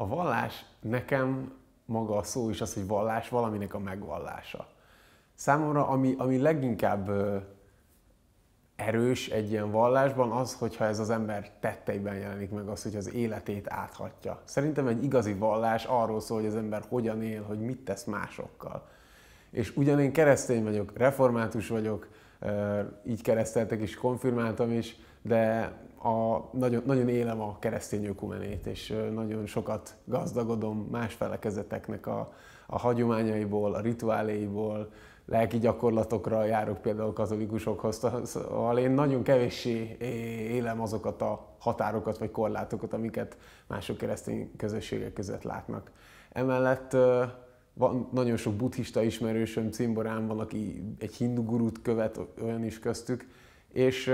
A vallás nekem maga a szó is az, hogy vallás valaminek a megvallása. Számomra, ami, ami leginkább erős egy ilyen vallásban az, hogyha ez az ember tetteiben jelenik meg az, hogy az életét áthatja. Szerintem egy igazi vallás arról szól, hogy az ember hogyan él, hogy mit tesz másokkal. És ugyan én keresztény vagyok, református vagyok, így kereszteltek is, konfirmáltam is, de a, nagyon, nagyon élem a keresztény ökumenét, és nagyon sokat gazdagodom más felekezeteknek a, a hagyományaiból, a rituáléiból, lelki gyakorlatokra járok például katolikusokhoz, ahol szóval én nagyon kevéssé élem azokat a határokat vagy korlátokat, amiket mások keresztény közösségek között látnak. Emellett van nagyon sok buddhista ismerősöm cimborám, van, aki egy hindu gurút követ, olyan is köztük, és,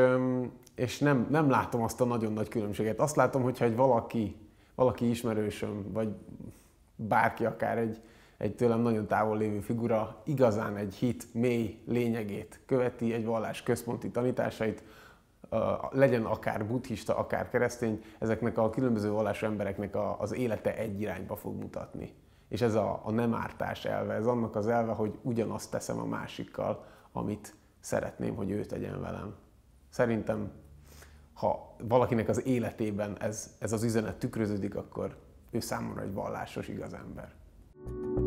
és nem, nem látom azt a nagyon nagy különbséget. Azt látom, hogyha egy valaki, valaki ismerősöm, vagy bárki akár egy, egy tőlem nagyon távol lévő figura igazán egy hit mély lényegét követi, egy vallás központi tanításait, legyen akár buddhista, akár keresztény, ezeknek a különböző vallású embereknek az élete egy irányba fog mutatni. És ez a, a nem ártás elve, ez annak az elve, hogy ugyanazt teszem a másikkal, amit szeretném, hogy ő tegyen velem. Szerintem, ha valakinek az életében ez, ez az üzenet tükröződik, akkor ő számomra egy vallásos igaz ember. thank you